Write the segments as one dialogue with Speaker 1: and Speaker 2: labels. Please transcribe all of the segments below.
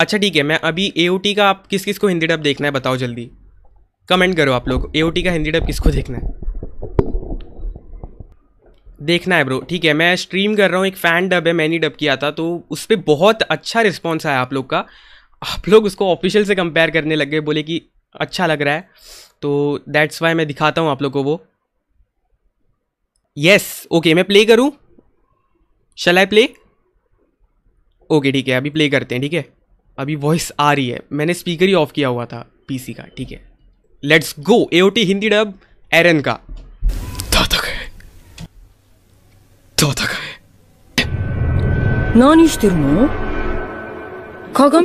Speaker 1: अच्छा ठीक है मैं अभी ए का आप किस किस को हिंदी डब देखना है बताओ जल्दी कमेंट करो आप लोग ए का हिंदी डब किसको देखना है देखना है ब्रो ठीक है मैं स्ट्रीम कर रहा हूँ एक फ़ैन डब है मैनी डब किया था तो उस पर बहुत अच्छा रिस्पॉन्स आया आप लोग का आप लोग उसको ऑफिशियल से कंपेयर करने लग गए बोले कि अच्छा लग रहा है तो दैट्स वाई मैं दिखाता हूँ आप लोग को वो यस yes, ओके okay, मैं प्ले करूँ शल आई प्ले ओके ठीक है अभी प्ले करते हैं ठीक है अभी वॉइस आ रही है मैंने स्पीकर ही ऑफ किया हुआ था पीसी का ठीक है let's go a Hindi dub Eren का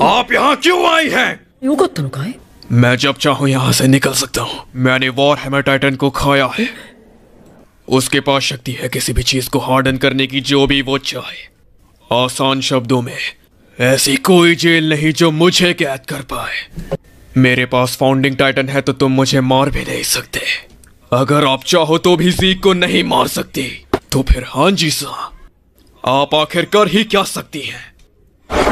Speaker 2: आप यहाँ क्यों आई हैं? तो मैं जब चाहूँ यहाँ से निकल सकता हूँ मैंने वॉर हैमर टाइटन को खाया है उसके पास शक्ति है किसी भी चीज को हार्डन करने की जो भी वो चाहे आसान शब्दों में ऐसी कोई जेल नहीं जो मुझे कैद कर पाए मेरे पास फाउंडिंग टाइटन है तो तुम मुझे मार भी नहीं सकते अगर आप चाहो तो भी जीक को नहीं मार सकती तो फिर हां जी सा आप आखिर कर ही क्या सकती हैं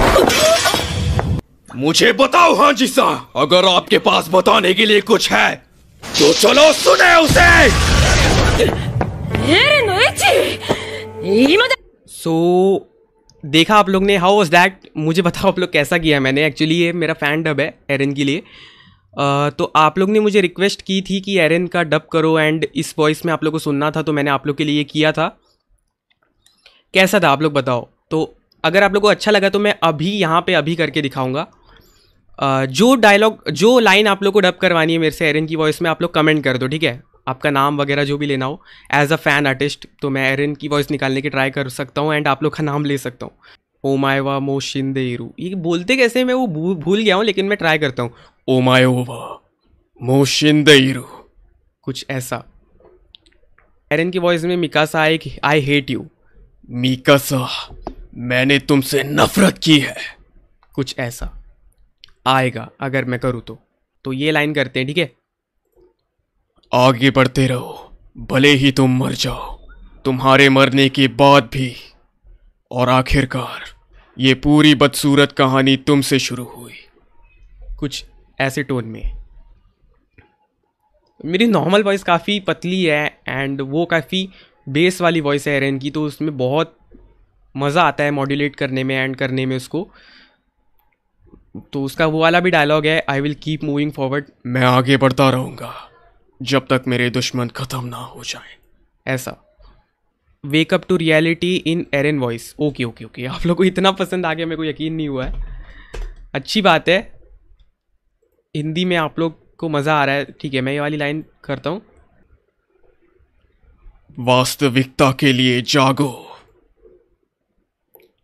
Speaker 2: मुझे बताओ हाँ जी सा अगर आपके पास बताने के लिए कुछ है तो
Speaker 1: चलो सुने उसे सो so... देखा आप लोग ने हाउ वॉज दैट मुझे बताओ आप लोग कैसा किया मैंने एक्चुअली ये मेरा फ़ैन डब है एरन के लिए uh, तो आप लोग ने मुझे रिक्वेस्ट की थी कि एरन का डब करो एंड इस वॉइस में आप लोग को सुनना था तो मैंने आप लोग के लिए किया था कैसा था आप लोग बताओ तो अगर आप लोग को अच्छा लगा तो मैं अभी यहाँ पे अभी करके दिखाऊंगा uh, जो डायलॉग जो लाइन आप लोग को डब करवानी है मेरे से एरन की वॉइस में आप लोग कमेंट कर दो ठीक है आपका नाम वगैरह जो भी लेना हो एज अ फ़ैन आर्टिस्ट तो मैं एरिन की वॉइस निकालने की ट्राई कर सकता हूँ एंड आप लोग का नाम ले सकता हूँ ओ शिंदे मोशिंदेरू ये बोलते कैसे मैं वो भूल गया हूँ लेकिन मैं ट्राई करता हूँ शिंदे मोशिंदेरू कुछ ऐसा एरन की वॉइस में Mikasa I I hate you Mikasa मैंने तुमसे नफरत की है कुछ ऐसा आएगा अगर मैं करूँ तो तो ये लाइन करते हैं ठीक है
Speaker 2: आगे बढ़ते रहो भले ही तुम मर जाओ
Speaker 1: तुम्हारे मरने के बाद
Speaker 2: भी और आखिरकार ये पूरी बदसूरत कहानी तुमसे शुरू
Speaker 1: हुई कुछ ऐसे टोन में मेरी नॉर्मल वॉइस काफ़ी पतली है एंड वो काफ़ी बेस वाली वॉइस है एरन की तो उसमें बहुत मज़ा आता है मॉड्यूलेट करने में एंड करने में उसको तो उसका वो वाला भी डायलॉग है I will keep moving forward
Speaker 2: मैं आगे बढ़ता रहूँगा
Speaker 1: जब तक मेरे दुश्मन खत्म ना हो जाए ऐसा wake up to reality in Eren voice okay okay okay आप लोग को इतना पसंद आ गया मेरे को यकीन नहीं हुआ है अच्छी बात है हिंदी में आप लोग को मज़ा आ रहा है ठीक है मैं ये वाली लाइन करता हूँ
Speaker 2: वास्तविकता के लिए जागो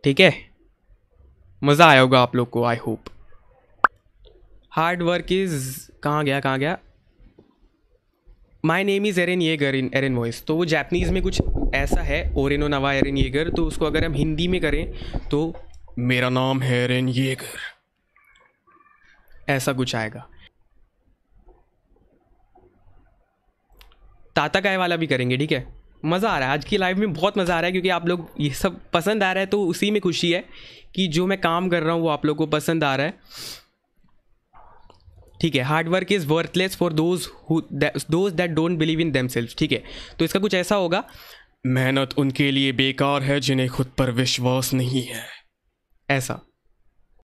Speaker 1: ठीक है मज़ा आया होगा आप लोग को I hope hard work is कहाँ गया कहाँ गया my name is Eren Yeager in Eren voice तो वो जैपनीज़ में कुछ ऐसा है ओरेनो नवा एरन येगर तो उसको अगर हम हिंदी में करें तो मेरा नाम है एरन येगर ऐसा कुछ आएगा ताता काय वाला भी करेंगे ठीक है मज़ा आ रहा है आज की लाइफ में बहुत मज़ा आ रहा है क्योंकि आप लोग ये सब पसंद आ रहा है तो उसी में खुशी है कि जो मैं काम कर रहा हूँ वो आप लोग को पसंद आ रहा है ठीक है hard work is worthless for those those that don't believe in them ठीक है तो इसका कुछ ऐसा होगा मेहनत उनके लिए बेकार है जिन्हें खुद पर विश्वास नहीं है ऐसा